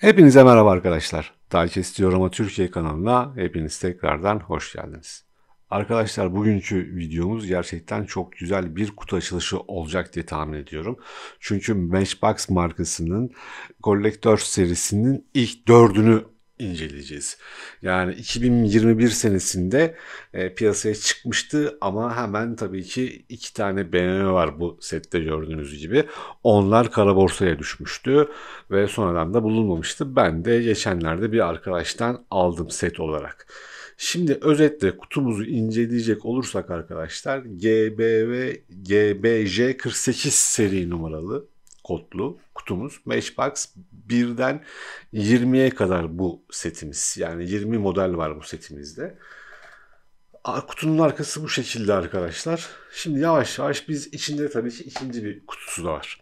Hepinize merhaba arkadaşlar. Talkes Diorama Türkiye kanalına hepiniz tekrardan hoş geldiniz. Arkadaşlar bugünkü videomuz gerçekten çok güzel bir kutu açılışı olacak diye tahmin ediyorum. Çünkü Matchbox markasının Collector serisinin ilk dördünü inceleyeceğiz. Yani 2021 senesinde e, piyasaya çıkmıştı ama hemen tabii ki iki tane BMW var bu sette gördüğünüz gibi. Onlar kara borsaya düşmüştü ve sonradan da bulunmamıştı. Ben de geçenlerde bir arkadaştan aldım set olarak. Şimdi özetle kutumuzu inceleyecek olursak arkadaşlar GBV GBJ48 seri numaralı kodlu kutumuz. Matchbox 1'den 20'ye kadar bu setimiz. Yani 20 model var bu setimizde. Kutunun arkası bu şekilde arkadaşlar. Şimdi yavaş yavaş biz içinde tabii ki ikinci bir kutusu da var.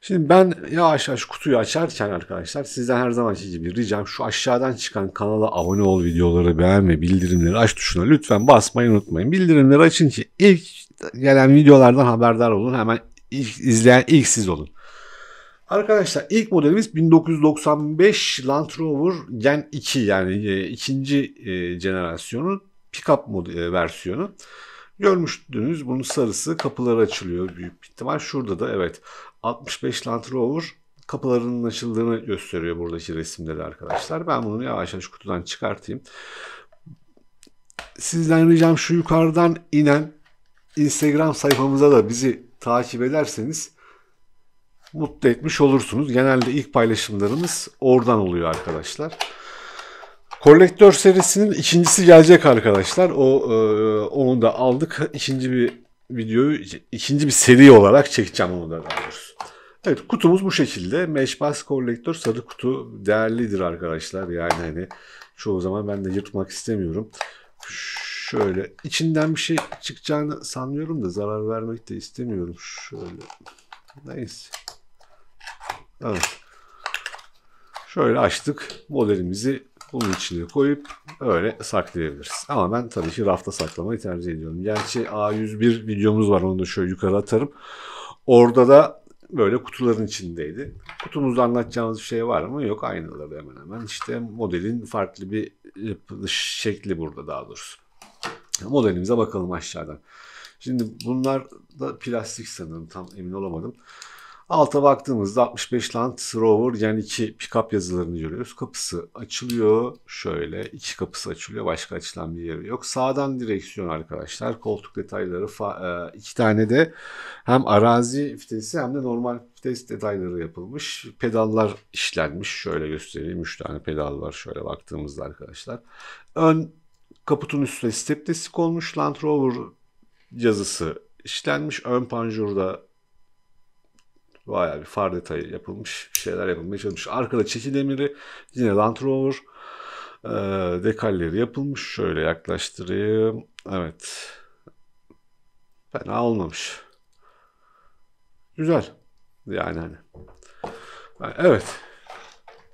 Şimdi ben yavaş yavaş kutuyu açarken arkadaşlar sizden her zamanki gibi ricam şu aşağıdan çıkan kanala abone ol videoları beğen ve bildirimleri aç tuşuna lütfen basmayı unutmayın. Bildirimleri açın ki ilk gelen videolardan haberdar olun. Hemen ilk, izleyen ilk siz olun. Arkadaşlar ilk modelimiz 1995 Land Rover Gen 2 yani e, ikinci e, jenerasyonu pickup e, versiyonu. Görmüştünüz bunun sarısı kapıları açılıyor büyük bir ihtimal. Şurada da evet 65 Land Rover kapılarının açıldığını gösteriyor buradaki resimde de arkadaşlar. Ben bunu yavaş yavaş kutudan çıkartayım. Sizden ricam şu yukarıdan inen Instagram sayfamıza da bizi takip ederseniz mutlu etmiş olursunuz. Genelde ilk paylaşımlarımız oradan oluyor arkadaşlar. Kolektör serisinin ikincisi gelecek arkadaşlar. O e, onu da aldık. İkinci bir videoyu ikinci bir seri olarak çekeceğim onu da alıyoruz. Evet kutumuz bu şekilde. Meşbas kolektör sarı kutu değerlidir arkadaşlar. Yani hani çoğu zaman ben de yırtmak istemiyorum. Şöyle içinden bir şey çıkacağını sanmıyorum da zarar vermek de istemiyorum. Şöyle neyse. Şöyle açtık. Modelimizi bunun içine koyup öyle saklayabiliriz. Ama ben tabii ki rafta saklamayı tercih ediyorum. Gerçi A101 videomuz var. Onu da şöyle yukarı atarım. Orada da böyle kutuların içindeydi. Kutumuzda anlatacağımız bir şey var mı? Yok aynaları hemen hemen. İşte modelin farklı bir şekli burada daha doğrusu. Modelimize bakalım aşağıdan. Şimdi bunlar da plastik sanırım tam emin olamadım. Alta baktığımızda 65 Land Rover yani iki pickup yazılarını görüyoruz. Kapısı açılıyor. Şöyle iki kapısı açılıyor. Başka açılan bir yeri yok. Sağdan direksiyon arkadaşlar. Koltuk detayları e, iki tane de hem arazi vitesi hem de normal vites detayları yapılmış. Pedallar işlenmiş. Şöyle göstereyim. Üç tane pedal var şöyle baktığımızda arkadaşlar. Ön kaputun üstüne step destek olmuş. Land Rover yazısı işlenmiş. Ön panjurda Bayağı bir far detayı yapılmış. Bir şeyler yapılmaya çalışmış. Arkada çeki demiri. Yine Land Rover. E, dekalleri yapılmış. Şöyle yaklaştırayım. Evet. Fena olmamış. Güzel. Yani hani. Yani evet.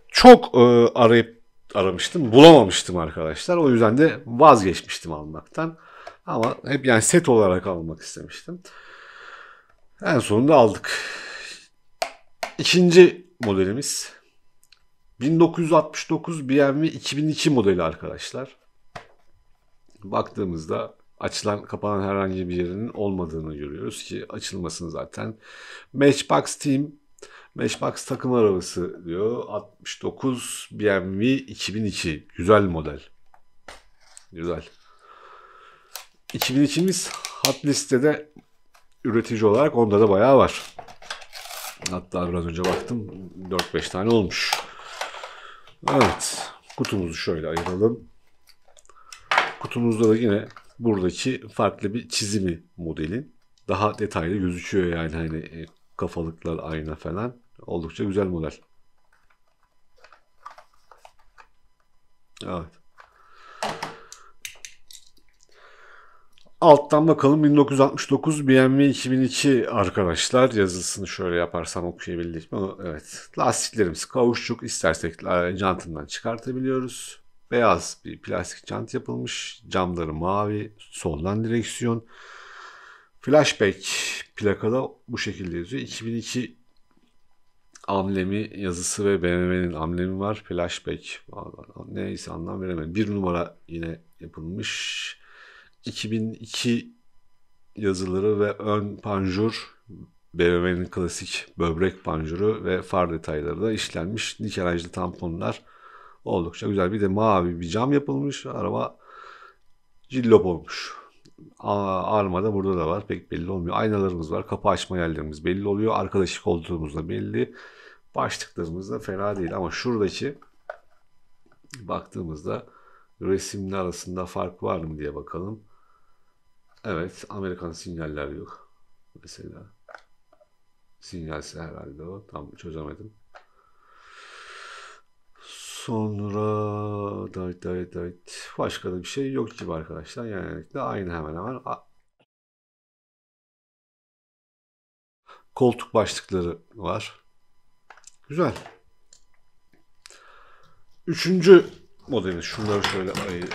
Çok e, arayıp aramıştım. Bulamamıştım arkadaşlar. O yüzden de vazgeçmiştim almaktan. Ama hep yani set olarak almak istemiştim. En sonunda aldık. İkinci modelimiz 1969 BMW 2002 modeli arkadaşlar. Baktığımızda açılan kapanan herhangi bir yerinin olmadığını görüyoruz ki açılmasın zaten. Matchbox Team Matchbox takım arabası diyor. 69 BMW 2002. Güzel model. Güzel. 2002'miz hat listede üretici olarak onda da bayağı var. Hatta biraz önce baktım 4-5 tane olmuş. Evet. Kutumuzu şöyle ayıralım. Kutumuzda da yine buradaki farklı bir çizimi modelin Daha detaylı gözüküyor yani hani e, kafalıklar ayna falan. Oldukça güzel model. Evet. Alttan bakalım 1969 BMW 2002 arkadaşlar yazısını şöyle yaparsam okuyabildik mi? Evet. Lastiklerimiz kavuşçuk istersek e, jantından çıkartabiliyoruz. Beyaz bir plastik jant yapılmış. Camları mavi. Soldan direksiyon. Flashback plakada bu şekilde yazıyor. 2002 amblemi yazısı ve BMW'nin amblemi var. Flashback. Neyse anlam veremedim. Bir numara yine yapılmış. 2002 yazıları ve ön panjur BMW'nin klasik böbrek panjuru ve far detayları da işlenmiş. Nikelajlı tamponlar oldukça güzel. Bir de mavi bir cam yapılmış. Araba cillop olmuş. Arma da burada da var. Pek belli olmuyor. Aynalarımız var. Kapı açma yerlerimiz belli oluyor. arkadaşlık koltuğumuz da belli. Başlıklarımız da fena değil. Ama şuradaki baktığımızda resimler arasında fark var mı diye bakalım. Evet, Amerikan sinyaller yok. Mesela. Sinyalsi herhalde o. Tam çözemedim. Sonra dayt dayt dayt. Başka da bir şey yok gibi arkadaşlar. Yani de aynı hemen hemen. Koltuk başlıkları var. Güzel. Üçüncü modeli. Şunları şöyle yapayım.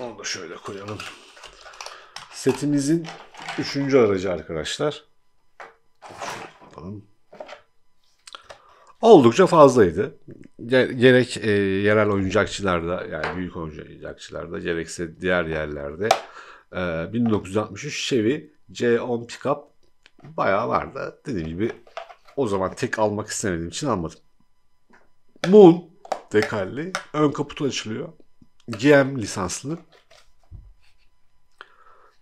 Onu da şöyle koyalım. Setimizin üçüncü aracı arkadaşlar. Yapalım. Oldukça fazlaydı. Gerek e, yerel oyuncakçılarda yani büyük oyuncakçılarda gerekse diğer yerlerde e, 1963 Chevy C10 pickup bayağı vardı. Dediğim gibi o zaman tek almak istemediğim için almadım. Moon dekalli ön kaputu açılıyor. GM lisanslı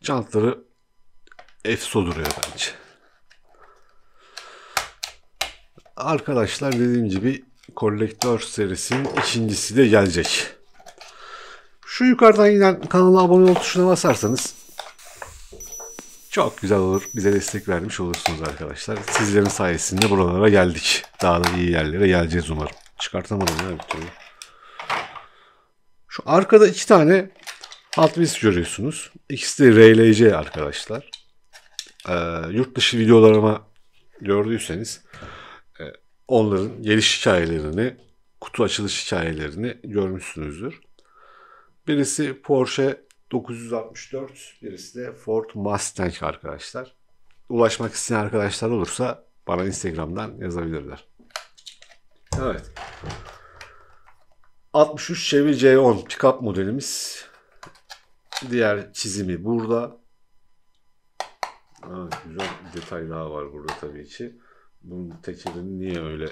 jantları efso duruyor bence. Arkadaşlar dediğim gibi kolektör serisinin ikincisi de gelecek. Şu yukarıdan inen kanala abone ol tuşuna basarsanız çok güzel olur. Bize destek vermiş olursunuz arkadaşlar. Sizlerin sayesinde buralara geldik. Daha da iyi yerlere geleceğiz umarım. Çıkartamadım ya bir türlü. Şu arkada iki tane alt Wheels görüyorsunuz. İkisi de RLC arkadaşlar. Ee, yurt dışı videolarıma gördüyseniz e, onların geliş hikayelerini, kutu açılış hikayelerini görmüşsünüzdür. Birisi Porsche 964, birisi de Ford Mustang arkadaşlar. Ulaşmak isteyen arkadaşlar olursa bana Instagram'dan yazabilirler. Evet. 63 Chevy C10 pickup modelimiz. Diğer çizimi burada. Evet, güzel bir detay daha var burada tabii ki. Bunun tekerini niye öyle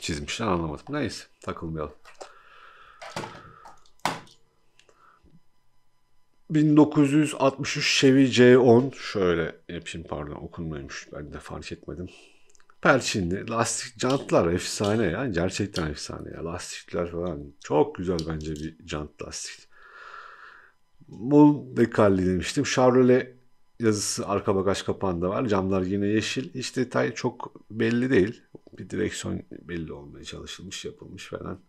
çizmişler anlamadım. Neyse takılmayalım. 1963 Chevy C10 şöyle yapayım pardon okunmuyormuş ben de fark etmedim. Perçinli lastik jantlar efsane ya. Gerçekten efsane ya. Lastikler falan. Çok güzel bence bir jant lastik. Mul dekalli demiştim. Chevrolet yazısı arka bagaj kapağında var. Camlar yine yeşil. İç detay çok belli değil. Bir direksiyon belli olmaya çalışılmış, yapılmış falan.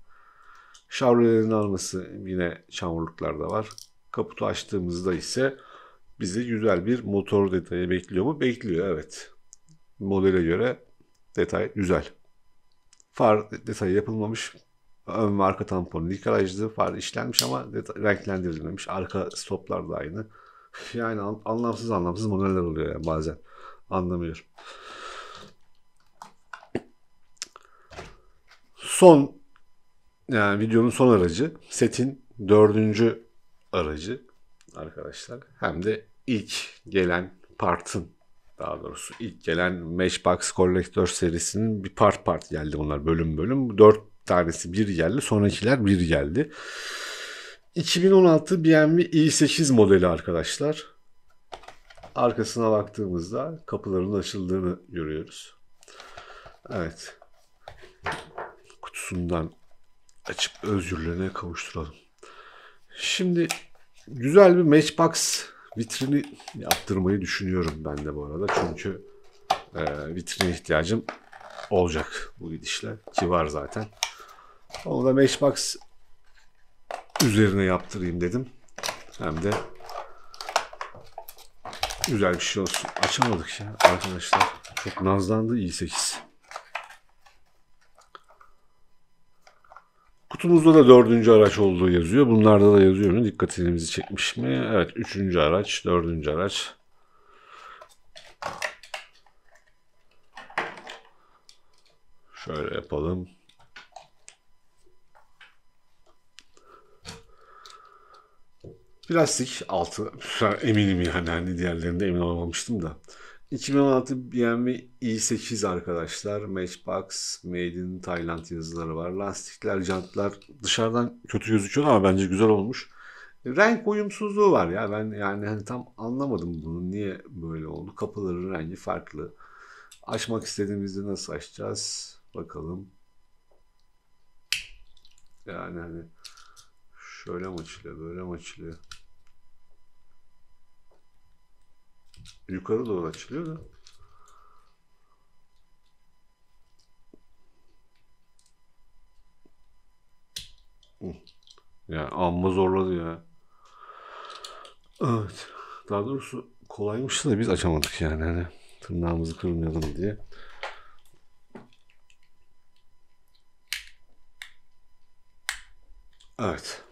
Chevrolet'in alması yine çamurluklarda var. Kaputu açtığımızda ise bizi güzel bir motor detayı bekliyor mu? Bekliyor evet. Modele göre Detay güzel. Far detayı yapılmamış. Ön ve arka tampon nikalajlı. Far işlenmiş ama detay, renklendirilmemiş. Arka stoplar da aynı. Yani anlamsız anlamsız modeller oluyor yani bazen. Anlamıyorum. Son yani videonun son aracı setin dördüncü aracı arkadaşlar. Hem de ilk gelen partın daha doğrusu ilk gelen Matchbox Collector serisinin bir part part geldi bunlar bölüm bölüm. Dört tanesi bir geldi sonrakiler bir geldi. 2016 BMW i8 modeli arkadaşlar. Arkasına baktığımızda kapıların açıldığını görüyoruz. Evet. Kutusundan açıp özgürlüğüne kavuşturalım. Şimdi güzel bir Matchbox Vitrini yaptırmayı düşünüyorum ben de bu arada. Çünkü e, vitrine ihtiyacım olacak bu gidişle ki var zaten. Onu da Matchbox üzerine yaptırayım dedim. Hem de güzel bir şey olsun. Açamadık ya arkadaşlar. Çok nazlandı iyi 8 Kutumuzda da dördüncü araç olduğu yazıyor. Bunlarda da yazıyor mu? Dikkatinizi çekmiş mi? Evet. Üçüncü araç, dördüncü araç. Şöyle yapalım. Plastik altı. Eminim yani hani diğerlerinde emin olmamıştım da. 2016 BMW i8 arkadaşlar. Matchbox, Made in Tayland yazıları var. Lastikler, jantlar dışarıdan kötü gözüküyor ama bence güzel olmuş. E, renk uyumsuzluğu var ya. Ben yani hani tam anlamadım bunu. Niye böyle oldu? Kapıların rengi farklı. Açmak istediğimizde nasıl açacağız? Bakalım. Yani hani şöyle mi açılıyor, böyle mi açılıyor? Yukarı doğru açılıyor da. Ya amma zorladı ya. Evet. Daha doğrusu kolaymış da biz açamadık yani. Hani tırnağımızı kırmayalım diye. Evet.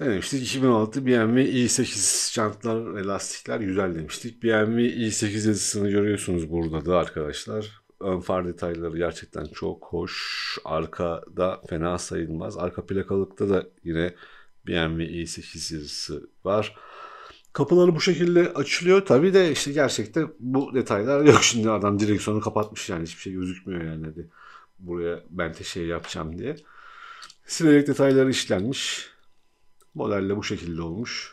Denemiştik 2006 BMW i8 çantalar, lastikler güzel demiştik. BMW i8 yazısını görüyorsunuz burada da arkadaşlar. Ön far detayları gerçekten çok hoş. Arkada fena sayılmaz. Arka plakalıkta da yine BMW i8 yazısı var. Kapıları bu şekilde açılıyor. Tabii de işte gerçekten bu detaylar yok. Şimdi adam direksiyonu kapatmış yani hiçbir şey gözükmüyor yani. Hadi buraya ben de şey yapacağım diye. Silerek detayları işlenmiş. Modelle bu şekilde olmuş.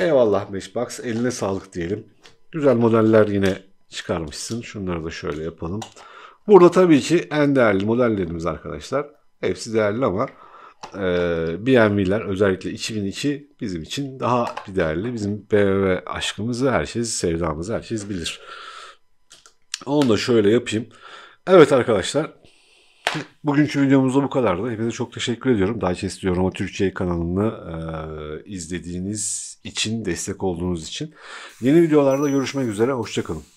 Eyvallah Meshbox, Eline sağlık diyelim. Güzel modeller yine çıkarmışsın. Şunları da şöyle yapalım. Burada tabii ki en değerli modellerimiz arkadaşlar. Hepsi değerli ama e, BMW'ler özellikle 2002 bizim için daha bir değerli. Bizim BMW aşkımızı herkes, sevdamızı herkes bilir. Onu da şöyle yapayım. Evet arkadaşlar Bugünkü videomuzda bu kadardı. Hepinize çok teşekkür ediyorum. Daha istiyorum o Türkçe kanalını e, izlediğiniz için, destek olduğunuz için. Yeni videolarda görüşmek üzere. Hoşçakalın.